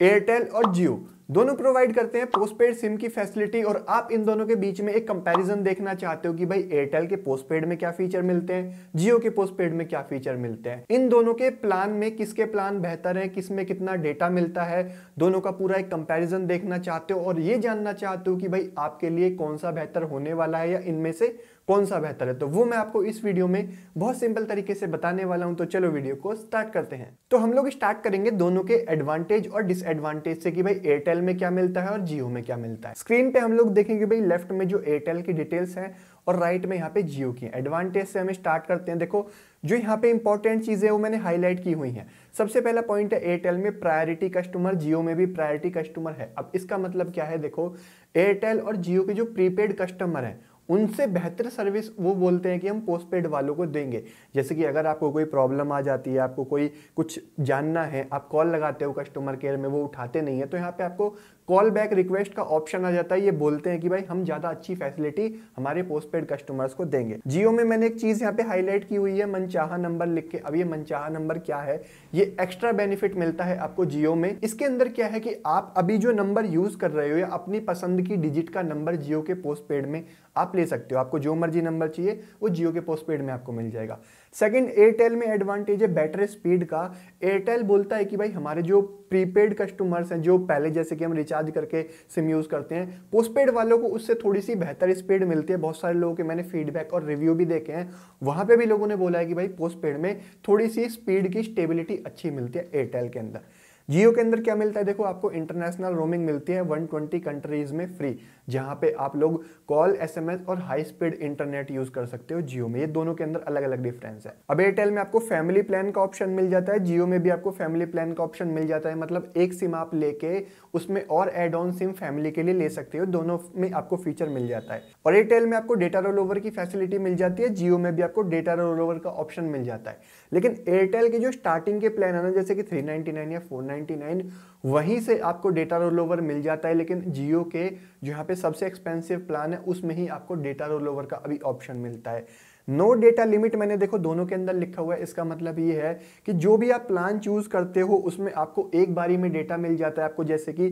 Airtel और जियो दोनों provide करते हैं पोस्टपेड सिम की फैसिलिटी और आप इन दोनों के बीच में एक कंपैरिजन देखना चाहते हो कि भाई एयरटेल के पोस्टपेड में क्या फीचर मिलते हैं जियो के पोस्टपेड में क्या फीचर मिलते हैं इन दोनों के प्लान में किसके प्लान बेहतर है किस में कितना डेटा मिलता है दोनों का पूरा एक कंपेरिजन देखना चाहते हो और ये जानना चाहते हो कि भाई आपके लिए कौन सा बेहतर होने वाला है या इनमें से कौन सा बेहतर है तो वो मैं आपको इस वीडियो में बहुत सिंपल तरीके से बताने वाला हूं तो चलो वीडियो को स्टार्ट करते हैं तो हम लोग स्टार्ट करेंगे दोनों के एडवांटेज और डिसएडवांटेज से कि भाई एयरटेल में क्या मिलता है और जियो में क्या मिलता है स्क्रीन पे हम लोग देखेंगे भाई लेफ्ट में जो एयरटेल की डिटेल्स है और राइट में यहाँ पे जियो की एडवांटेज से हम स्टार्ट करते हैं देखो जो यहाँ पे इंपॉर्टेंट चीज़ें वो मैंने हाईलाइट की हुई है सबसे पहला पॉइंट है एयरटेल में प्रायोरिटी कस्टमर जियो में भी प्रायोरिटी कस्टमर है अब इसका मतलब क्या है देखो एयरटेल और जियो के जो प्रीपेड कस्टमर हैं उनसे बेहतर सर्विस वो बोलते हैं कि हम पोस्ट पेड वालों को देंगे जैसे कि अगर आपको कोई प्रॉब्लम आ जाती है आपको कोई कुछ जानना है आप कॉल लगाते हो कस्टमर केयर में वो उठाते नहीं है तो यहाँ पे आपको कॉल बैक रिक्वेस्ट का ऑप्शन आ जाता है ये बोलते हैं कि भाई हम ज़्यादा अच्छी फैसिलिटी हमारे पोस्ट पेड कस्टमर्स को देंगे जियो में मैंने एक चीज़ यहाँ पे हाईलाइट की हुई है मनचाहा नंबर लिख के अब ये मनचाहा नंबर क्या है ये एक्स्ट्रा बेनिफिट मिलता है आपको जियो में इसके अंदर क्या है कि आप अभी जो नंबर यूज़ कर रहे हो या अपनी पसंद की डिजिट का नंबर जियो के पोस्ट में आप ले सकते हो आपको जो मर्जी नंबर चाहिए वो जियो के पोस्ट में आपको मिल जाएगा सेकंड एयरटेल में एडवांटेज है बैटर स्पीड का एयरटेल बोलता है कि भाई हमारे जो प्रीपेड कस्टमर्स हैं जो पहले जैसे कि हम रिचार्ज करके सिम यूज़ करते हैं पोस्टपेड वालों को उससे थोड़ी सी बेहतर स्पीड मिलती है बहुत सारे लोगों के मैंने फीडबैक और रिव्यू भी देखे हैं वहाँ पर भी लोगों ने बोला है कि भाई पोस्टपेड में थोड़ी सी स्पीड की स्टेबिलिटी अच्छी मिलती है एयरटेल के अंदर जियो के अंदर क्या मिलता है देखो आपको इंटरनेशनल रोमिंग मिलती है 120 कंट्रीज में फ्री जहां पे आप लोग कॉल एसएमएस और हाई स्पीड इंटरनेट यूज कर सकते हो जियो में ये दोनों के अंदर अलग अलग डिफरेंस है अब एयरटेल में आपको फैमिली प्लान का ऑप्शन मिल जाता है जियो में भी आपको फैमिली प्लान का ऑप्शन मिल जाता है मतलब एक सिम आप लेके उसमें और एड ऑन सिम फैमिली के लिए ले सकते हो दोनों में आपको फीचर मिल जाता है और एयरटेल में आपको डेटा रोल ओवर की फैसिलिटी मिल जाती है जियो में भी आपको डेटा रोल ओवर का ऑप्शन मिल जाता है लेकिन एयरटेल के जो स्टार्टिंग के प्लान है ना जैसे कि थ्री या फोर नाइन वहीं से आपको डेटा रोल ओवर मिल जाता है लेकिन जियो के जो यहाँ पे सबसे एक्सपेंसिव प्लान है उसमें ही आपको डेटा रोल ओवर का अभी ऑप्शन मिलता है नो डेटा लिमिट मैंने देखो दोनों के अंदर लिखा हुआ है इसका मतलब ये है कि जो भी आप प्लान चूज करते हो उसमें आपको एक बारी में डेटा मिल जाता है आपको जैसे कि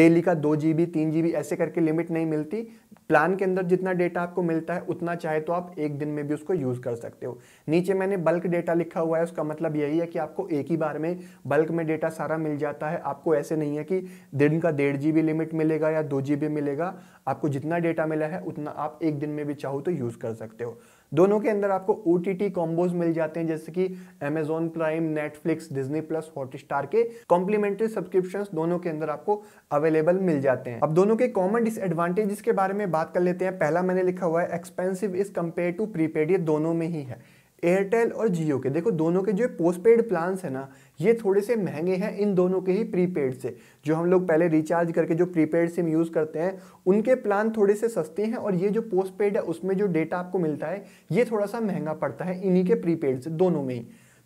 डेली का दो जी बी तीन जी बी ऐसे करके लिमिट नहीं मिलती प्लान के अंदर जितना डेटा आपको मिलता है उतना चाहे तो आप एक दिन में भी उसको यूज कर सकते हो नीचे मैंने बल्क डेटा लिखा हुआ है उसका मतलब यही है कि आपको एक ही बार में बल्क में डेटा सारा मिल जाता है आपको ऐसे नहीं है कि दिन का डेढ़ जी लिमिट मिलेगा या दो जी मिलेगा आपको जितना डेटा मिला है उतना आप एक दिन में भी चाहो तो यूज कर सकते हो दोनों के अंदर आपको ओ टी टी कॉम्बोज मिल जाते हैं जैसे कि Amazon Prime Netflix Disney plus Hotstar के कॉम्प्लीमेंट्री सब्सक्रिप्शन दोनों के अंदर आपको अवेलेबल मिल जाते हैं अब दोनों के कॉमन डिसएडवांटेजेस के बारे में बात कर लेते हैं पहला मैंने लिखा हुआ है expensive is compare to prepaid ये दोनों में ही है एयरटेल और जियो के देखो दोनों के जो पोस्ट पेड प्लान्स है ना ये थोड़े से महंगे हैं इन दोनों के ही प्रीपेड से जो हम लोग पहले रिचार्ज करके जो प्रीपेड सिम यूज़ करते हैं उनके प्लान थोड़े से सस्ते हैं और ये जो पोस्ट पेड है उसमें जो डेटा आपको मिलता है ये थोड़ा सा महंगा पड़ता है इन्हीं के प्रीपेड से दोनों में ही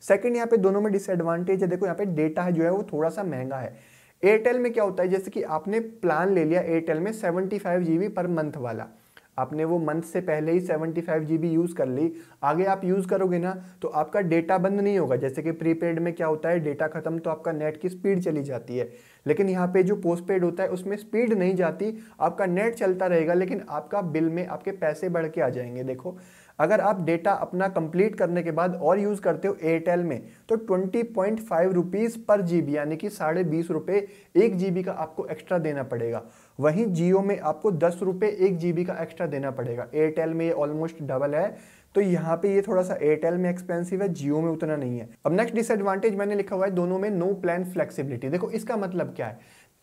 सेकेंड यहाँ पे दोनों में डिसएडवांटेज है देखो यहाँ पे डेटा है जो है वो थोड़ा सा महंगा है एयरटेल में क्या होता है जैसे कि आपने प्लान ले लिया एयरटेल में सेवेंटी फाइव पर मंथ वाला आपने वो मंथ से पहले ही फाइव जी यूज़ कर ली आगे आप यूज़ करोगे ना तो आपका डेटा बंद नहीं होगा जैसे कि प्रीपेड में क्या होता है डेटा ख़त्म तो आपका नेट की स्पीड चली जाती है लेकिन यहाँ पे जो पोस्ट पेड होता है उसमें स्पीड नहीं जाती आपका नेट चलता रहेगा लेकिन आपका बिल में आपके पैसे बढ़ के आ जाएंगे देखो अगर आप डेटा अपना कंप्लीट करने के बाद और यूज़ करते हो एयरटेल में तो ट्वेंटी पॉइंट फाइव रुपीज़ पर जी बी यानी कि साढ़े बीस रुपये एक जी बी का आपको एक्स्ट्रा देना पड़ेगा वहीं जियो में आपको दस रुपये एक जी बी का एक्स्ट्रा देना पड़ेगा एयरटेल में ये ऑलमोस्ट डबल है तो यहाँ पे ये थोड़ा सा एयरटेल में एक्सपेंसिव है जियो में उतना नहीं है अब नेक्स्ट डिसएडवांटेज मैंने लिखा हुआ है दोनों में नो प्लान फ्लेक्सिबिलिटी देखो इसका मतलब क्या है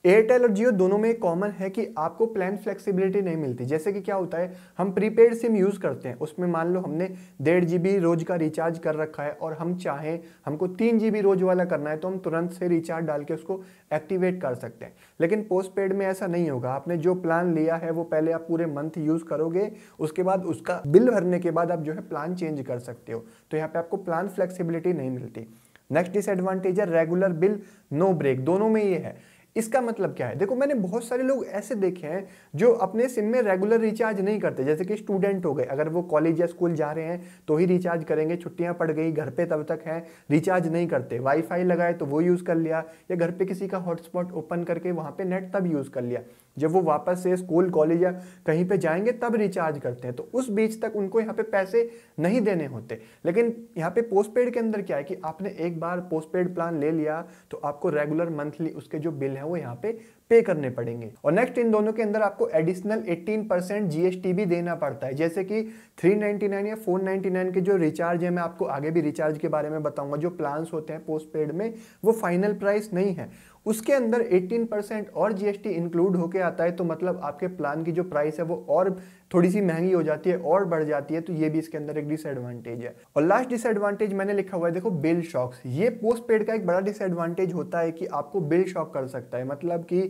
एयरटेल और जियो दोनों में कॉमन है कि आपको प्लान फ्लेक्सिबिलिटी नहीं मिलती जैसे कि क्या होता है हम प्रीपेड सिम यूज़ करते हैं उसमें मान लो हमने डेढ़ जी बी रोज़ का रिचार्ज कर रखा है और हम चाहें हमको तीन जी बी रोज़ वाला करना है तो हम तुरंत से रिचार्ज डाल के उसको एक्टिवेट कर सकते हैं लेकिन पोस्ट पेड में ऐसा नहीं होगा आपने जो प्लान लिया है वो पहले आप पूरे मंथ यूज़ करोगे उसके बाद उसका बिल भरने के बाद आप जो है प्लान चेंज कर सकते हो तो यहाँ पर आपको प्लान फ्लेक्सिबिलिटी नहीं मिलती नेक्स्ट डिसएडवांटेज है रेगुलर बिल नो ब्रेक दोनों में ये है इसका मतलब क्या है देखो मैंने बहुत सारे लोग ऐसे देखे हैं जो अपने सिम में रेगुलर रिचार्ज नहीं करते जैसे कि स्टूडेंट हो गए अगर वो कॉलेज या स्कूल जा रहे हैं तो ही रिचार्ज करेंगे छुट्टियां पड़ गई घर पे तब तक हैं रिचार्ज नहीं करते वाईफाई लगाए तो वो यूज़ कर लिया या घर पे किसी का हॉटस्पॉट ओपन करके वहाँ पे नेट तब यूज़ कर लिया जब वो वापस से स्कूल कॉलेज या कहीं पे जाएंगे तब रिचार्ज करते हैं तो उस बीच तक उनको यहाँ पे पैसे नहीं देने होते लेकिन यहाँ पे पोस्ट पेड के अंदर क्या है कि आपने एक बार पोस्ट पेड प्लान ले लिया तो आपको रेगुलर मंथली उसके जो बिल हैं वो यहाँ पे पे करने पड़ेंगे और नेक्स्ट इन दोनों के अंदर आपको एडिशनल 18 परसेंट जीएसटी भी देना पड़ता है जैसे कि 399 या 499 के जो रिचार्ज है मैं आपको आगे भी रिचार्ज के बारे में बताऊंगा जो प्लान्स होते हैं पोस्ट पेड में वो फाइनल प्राइस नहीं है उसके अंदर 18 परसेंट और जीएसटी इंक्लूड होके आता है तो मतलब आपके प्लान की जो प्राइस है वो और थोड़ी सी महंगी हो जाती है और बढ़ जाती है तो ये भी इसके अंदर एक डिसएडवांटेज है और लास्ट डिसएडवांटेज मैंने लिखा हुआ है देखो बिल शॉक्स ये पोस्ट पेड का एक बड़ा डिसएडवांटेज होता है कि आपको बिल शॉक कर सकता है मतलब कि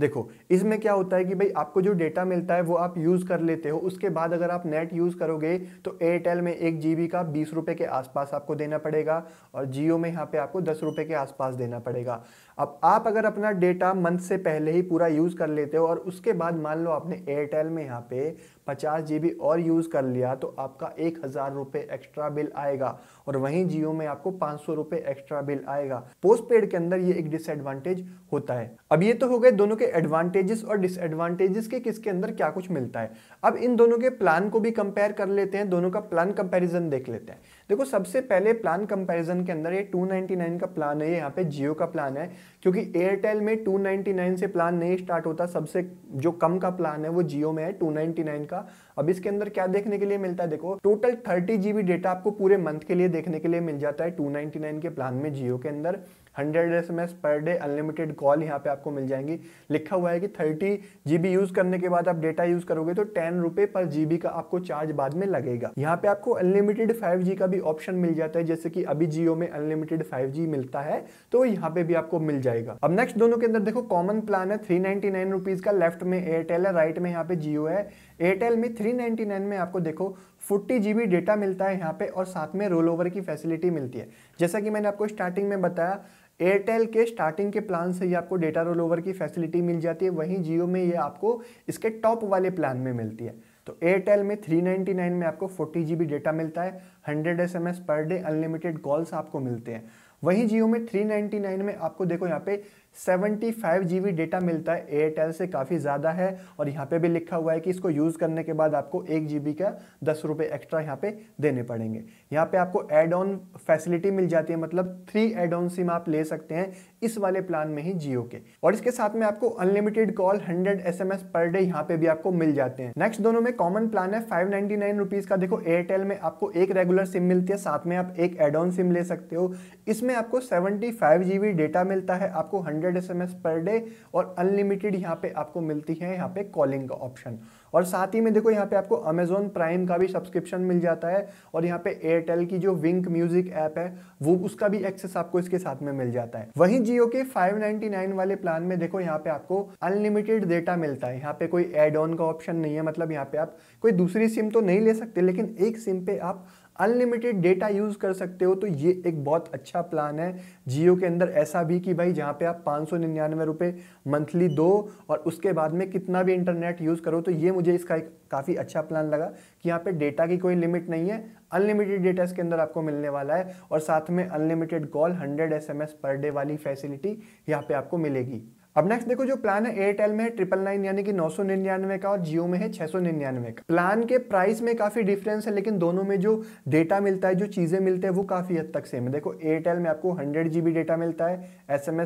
देखो इसमें क्या होता है कि भाई आपको जो डेटा मिलता है वो आप यूज़ कर लेते हो उसके बाद अगर आप नेट यूज़ करोगे तो एयरटेल में एक जी का बीस रुपये के आसपास आपको देना पड़ेगा और जियो में यहाँ पे आपको दस रुपये के आसपास देना पड़ेगा अब आप अगर अपना डेटा मंथ से पहले ही पूरा यूज़ कर लेते हो और उसके बाद मान लो आपने एयरटेल में यहाँ पे पचास जी और यूज़ कर लिया तो आपका एक हज़ार रुपये एक्स्ट्रा बिल आएगा और वहीं जियो में आपको पाँच सौ रुपये एक्स्ट्रा बिल आएगा पोस्ट पेड के अंदर ये एक डिसएडवांटेज होता है अब ये तो हो गए दोनों के एडवांटेजेस और डिसएडवांटेजेस के किसके अंदर क्या कुछ मिलता है अब इन दोनों के प्लान को भी कंपेयर कर लेते हैं दोनों का प्लान कंपैरिजन देख लेते हैं देखो सबसे पहले प्लान कंपैरिजन के अंदर ये 299 का प्लान है यहाँ पे जियो का प्लान है क्योंकि एयरटेल में 299 से प्लान नहीं स्टार्ट होता सबसे जो कम का प्लान है वो जियो में है 299 का अब इसके अंदर क्या देखने के लिए मिलता है देखो टोटल थर्टी जीबी डेटा आपको पूरे मंथ के लिए देखने के लिए मिल जाता है टू के प्लान में जियो के अंदर hundred S M S per day unlimited call यहाँ पे आपको मिल जाएंगी लिखा हुआ है कि थर्टी जी बी यूज़ करने के बाद आप डेटा यूज़ करोगे तो टेन रुपए पर जी बी का आपको चार्ज बाद में लगेगा यहाँ पे आपको अनलिमिटेड फाइव जी का भी ऑप्शन मिल जाता है जैसे कि अभी जियो में अनलिमिटेड फाइव जी मिलता है तो यहाँ पे भी आपको मिल जाएगा अब नेक्स्ट दोनों के अंदर देखो कॉमन प्लान है थ्री नाइनटी नाइन रुपीज़ का लेफ्ट में एयरटेल है राइट में यहाँ पे जियो है एयरटेल में थ्री नाइनटी नाइन में आपको देखो फोर्टी जी डेटा मिलता है यहाँ पे और साथ में रोल ओवर की फैसिलिटी मिलती है जैसा कि मैंने आपको स्टार्टिंग में बताया एयरटेल के स्टार्टिंग के प्लान से ही आपको डेटा रोल ओवर की फैसिलिटी मिल जाती है वहीं जियो में ये आपको इसके टॉप वाले प्लान में मिलती है तो एयरटेल में 399 में आपको फोर्टी जी डेटा मिलता है 100 S per day unlimited calls आपको मिलते हैं वहीं जियो में 399 में आपको देखो यहाँ पे सेवेंटी जी जीबी डेटा मिलता है एयरटेल से काफ़ी ज़्यादा है और यहाँ पे भी लिखा हुआ है कि इसको यूज़ करने के बाद आपको एक जीबी का दस रुपये एक्स्ट्रा यहाँ पे देने पड़ेंगे यहाँ पे आपको एड ऑन फैसिलिटी मिल जाती है मतलब थ्री एड ऑन सिम आप ले सकते हैं इस वाले प्लान में ही जियो के और इसके साथ में आपको unlimited call hundred S M S per day यहाँ पे भी आपको मिल जाते हैं नेक्स्ट दोनों में कॉमन प्लान है फाइव नाइन्टी का देखो एयरटेल में आपको एक रेगुलर सिम मिलती है साथ में आप एक एड ऑन सिम ले सकते हो इसमें आपको सेवेंटी फाइव डेटा मिलता है आपको hundred hundred S per day और अनलिमिटेड यहाँ पे आपको मिलती है यहाँ पे कॉलिंग का ऑप्शन और साथ ही में देखो यहाँ पे आपको अमेजोन प्राइम का भी सब्सक्रिप्शन मिल जाता है और यहाँ पे एयरटेल की जो विंक म्यूजिक ऐप है वो उसका भी एक्सेस आपको इसके साथ में मिल जाता है वहीं जियो के 599 वाले प्लान में देखो यहाँ पे आपको अनलिमिटेड डेटा मिलता है यहाँ पे कोई एड ऑन का ऑप्शन नहीं है मतलब यहाँ पे आप कोई दूसरी सिम तो नहीं ले सकते लेकिन एक सिम पे आप अनलिमिटेड डेटा यूज़ कर सकते हो तो ये एक बहुत अच्छा प्लान है जियो के अंदर ऐसा भी कि भाई जहाँ पे आप पाँच सौ निन्यानवे रुपये मंथली दो और उसके बाद में कितना भी इंटरनेट यूज़ करो तो ये मुझे इसका एक काफ़ी अच्छा प्लान लगा कि यहाँ पे डेटा की कोई लिमिट नहीं है अनलिमिटेड डेटा इसके अंदर आपको मिलने वाला है और साथ में unlimited call hundred S per day वाली फैसिलिटी यहाँ पर आपको मिलेगी अब नेक्स्ट देखो जो प्लान है एयरटेल में ट्रिपल नाइन यानी कि नौ सौ निन्यानवे का और जियो में है छह सौ निन्यानवे का प्लान के प्राइस में काफ़ी डिफरेंस है लेकिन दोनों में जो डेटा मिलता है जो चीज़ें मिलते हैं वो काफ़ी हद तक सेम है देखो एयरटेल में आपको हंड्रेड जी डेटा मिलता है S M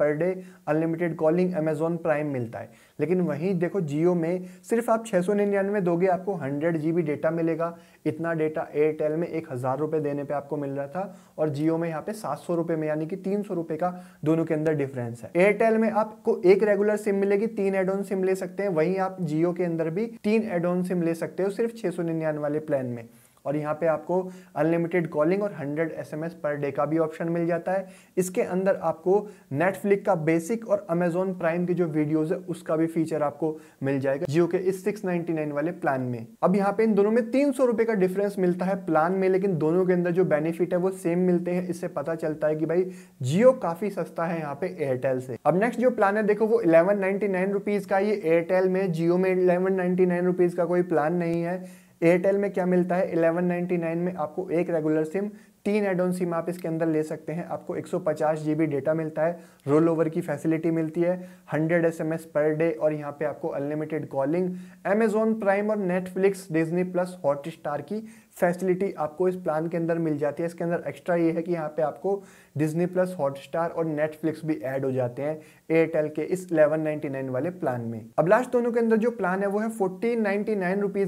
per day unlimited calling Amazon Prime मिलता है लेकिन वहीं देखो जियो में सिर्फ आप छः सौ निन्यानवे दोगे आपको हंड्रेड जी बी डेटा मिलेगा इतना डेटा एयरटेल में एक हज़ार रुपये देने पे आपको मिल रहा था और जियो में यहाँ पे सात सौ रुपये में यानी कि तीन सौ रुपये का दोनों के अंदर डिफरेंस है एयरटेल में आपको एक रेगुलर सिम मिलेगी तीन एड ऑन सिम ले सकते हैं वहीं आप जियो के अंदर भी तीन एड ऑन सिम ले सकते हो सिर्फ छः सौ निन्यानवे वाले प्लान में और यहाँ पे आपको अनलिमिटेड कॉलिंग और 100 एसएमएस पर डे का भी ऑप्शन मिल जाता है इसके अंदर आपको नेटफ्लिक का बेसिक और अमेजोन प्राइम की जो वीडियोस है उसका भी फीचर आपको मिल जाएगा जियो के इस 699 वाले प्लान में अब यहाँ पे इन दोनों में तीन रुपए का डिफरेंस मिलता है प्लान में लेकिन दोनों के अंदर जो बेनिफिट है वो सेम मिलते हैं इससे पता चलता है कि भाई जियो काफी सस्ता है यहाँ पे एयरटेल से अब नेक्स्ट जो प्लान है देखो वो इलेवन नाइनटी का ये एयरटेल में जियो में इलेवन नाइनटी का कोई प्लान नहीं है एयरटेल में क्या मिलता है 1199 में आपको एक रेगुलर सिम तीन एड ऑन सिम आप इसके अंदर ले सकते हैं आपको 150 जीबी डेटा मिलता है रोल ओवर की फैसिलिटी मिलती है 100 एसएमएस पर डे और यहाँ पे आपको अनलिमिटेड कॉलिंग अमेजोन प्राइम और नेटफ्लिक्स डिजनी प्लस स्टार की फैसिलिटी आपको इस प्लान के अंदर मिल जाती है इसके अंदर एक्स्ट्रा ये है कि यहाँ पे आपको डिज्नी प्लस हॉटस्टार और नेटफ्लिक्स भी ऐड हो जाते हैं एयरटेल के इस 1199 वाले प्लान में अब लास्ट दोनों के अंदर जो प्लान है वो है फोर्टीन नाइन्टी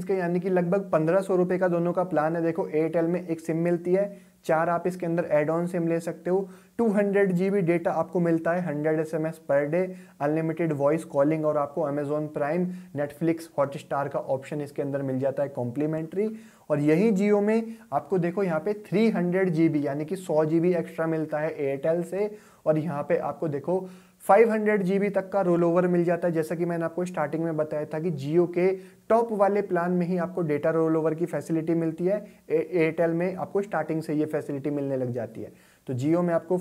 का यानी कि लगभग पंद्रह सौ का दोनों का प्लान है देखो एयरटेल में एक सिम मिलती है चार आप इसके अंदर एड ऑन सिम ले सकते हो two hundred G B data आपको मिलता है hundred S M S per day unlimited voice calling और आपको अमेजोन प्राइम नेटफ्लिक्स हॉटस्टार का ऑप्शन इसके अंदर मिल जाता है कॉम्प्लीमेंट्री और यही जियो में आपको देखो यहाँ पे थ्री हंड्रेड जी बी यानी कि सौ जी बी एक्स्ट्रा मिलता है एयरटेल से और यहाँ पे आपको देखो जी बी तक का रोल ओवर मिल जाता है जैसा कि मैंने आपको स्टार्टिंग में बताया था कि जियो के टॉप वाले प्लान में ही आपको डेटा रोल ओवर की फैसिलिटी मिलती है एयरटेल में आपको स्टार्टिंग से ये फैसिलिटी मिलने लग जाती है तो जियो में आपको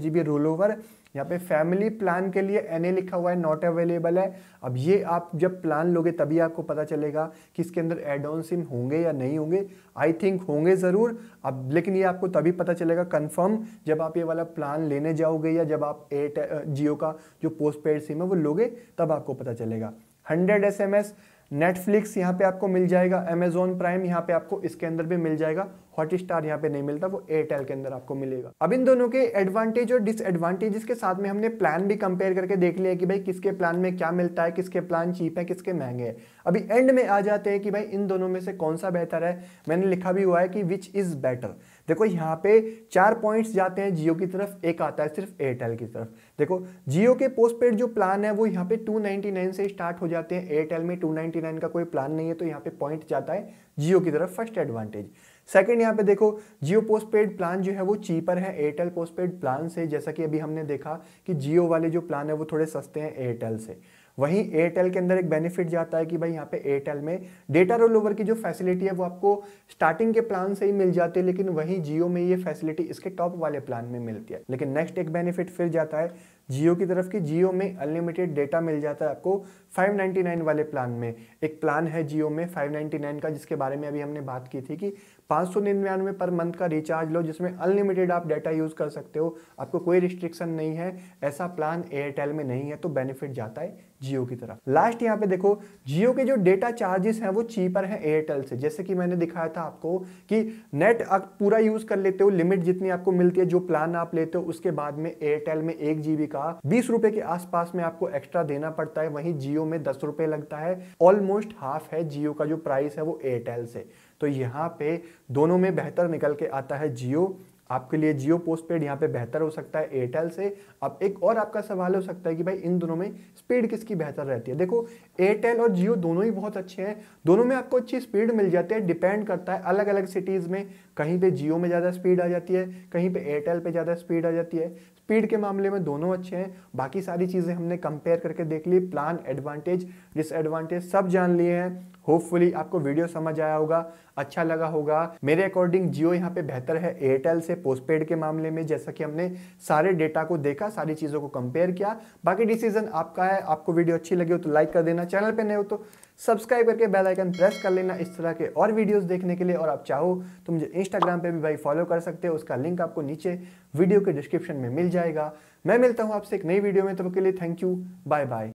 जी बी रोल ओवर यहाँ पे फैमिली प्लान के लिए एन लिखा हुआ है नॉट अवेलेबल है अब ये आप जब प्लान लोगे तभी आपको पता चलेगा कि इसके अंदर एड ऑन सिम होंगे या नहीं होंगे आई थिंक होंगे ज़रूर अब लेकिन ये आपको तभी पता चलेगा कंफर्म जब आप ये वाला प्लान लेने जाओगे या जब आप एट जियो का जो पोस्ट पेड सिम है वो लोगे तब आपको पता चलेगा hundred S M S Netflix यहाँ पे आपको मिल जाएगा अमेजोन प्राइम यहाँ पे आपको इसके अंदर भी मिल जाएगा हॉटस्टार यहाँ पे नहीं मिलता वो एयरटेल के अंदर आपको मिलेगा अब इन दोनों के एडवांटेज और डिसएडवांटेजेस के साथ में हमने प्लान भी कंपेयर करके देख लिया कि भाई किसके प्लान में क्या मिलता है किसके प्लान चीप है किसके महंगे हैं अभी एंड में आ जाते हैं कि भाई इन दोनों में से कौन सा बेहतर है मैंने लिखा भी हुआ है कि विच इज़ बेटर देखो यहाँ पे चार पॉइंट्स जाते हैं जियो की तरफ एक आता है सिर्फ एयरटेल की तरफ देखो जियो के पोस्टपेड जो प्लान है वो यहाँ पे 299 से स्टार्ट हो जाते हैं एयरटेल में 299 का कोई प्लान नहीं है तो यहाँ पे पॉइंट जाता है जियो की तरफ फर्स्ट एडवांटेज सेकंड यहाँ पे देखो जियो पोस्ट पेड प्लान जो है वो चीपर है एयरटेल पोस्ट पेड प्लान से जैसा कि अभी हमने देखा कि जियो वाले जो प्लान है वो थोड़े सस्ते हैं एयरटेल से वहीं एयरटेल के अंदर एक बेनिफिट जाता है कि भाई यहाँ पे एयरटेल में डेटा रोल ओवर की जो फैसिलिटी है वो आपको स्टार्टिंग के प्लान से ही मिल जाती है लेकिन वहीं जियो में ये फैसिलिटी इसके टॉप वाले प्लान में मिलती है लेकिन नेक्स्ट एक बेनिफिट फिर जाता है जियो की तरफ कि जियो में अनलिमिटेड डेटा मिल जाता है आपको 599 वाले प्लान में एक प्लान है जियो में 599 का जिसके बारे में अभी हमने बात की थी कि पाँच सौ निन्यानवे पर मंथ का रिचार्ज लो जिसमें अनलिमिटेड आप डाटा यूज़ कर सकते हो आपको कोई रिस्ट्रिक्शन नहीं है ऐसा प्लान एयरटेल में नहीं है तो बेनिफिट जाता है जियो की तरफ लास्ट यहाँ पे देखो जियो के जो डेटा चार्जेस हैं वो चीपर हैं एयरटेल से जैसे कि मैंने दिखाया था आपको कि नेट आप पूरा यूज़ कर लेते हो लिमिट जितनी आपको मिलती है जो प्लान आप लेते हो उसके बाद में एयरटेल में एक जीबी का बीस रुपए के आसपास में आपको एक्स्ट्रा देना पड़ता है वहीं जियो में दस रुपए लगता है ऑलमोस्ट हाफ है जियो का जो प्राइस है वो एयरटेल से तो यहाँ पे दोनों में बेहतर निकल के आता है जियो आपके लिए जियो पोस्ट पेड यहाँ पे बेहतर हो सकता है एयरटेल से अब एक और आपका सवाल हो सकता है कि भाई इन दोनों में स्पीड किसकी बेहतर रहती है देखो एयरटेल और जियो दोनों ही बहुत अच्छे हैं दोनों में आपको अच्छी स्पीड मिल जाती है डिपेंड करता है अलग अलग सिटीज़ में कहीं पे जियो में ज़्यादा स्पीड आ जाती है कहीं पे एयरटेल पे ज़्यादा स्पीड आ जाती है स्पीड के मामले में दोनों अच्छे हैं बाकी सारी चीज़ें हमने कंपेयर करके देख ली प्लान एडवांटेज डिसएडवांटेज सब जान लिए हैं होपफुली आपको वीडियो समझ आया होगा अच्छा लगा होगा मेरे अकॉर्डिंग जियो यहाँ पे बेहतर है एयरटेल से पोस्टपेड के मामले में जैसा कि हमने सारे डेटा को देखा सारी चीज़ों को कंपेयर किया बाकी डिसीजन आपका है आपको वीडियो अच्छी लगी हो तो लाइक कर देना चैनल पर नहीं हो तो सब्सक्राइब करके बेल आइकन प्रेस कर लेना इस तरह के और वीडियोस देखने के लिए और आप चाहो तो मुझे इंस्टाग्राम पे भी भाई फॉलो कर सकते हो उसका लिंक आपको नीचे वीडियो के डिस्क्रिप्शन में मिल जाएगा मैं मिलता हूँ आपसे एक नई वीडियो में तब के लिए थैंक यू बाय बाय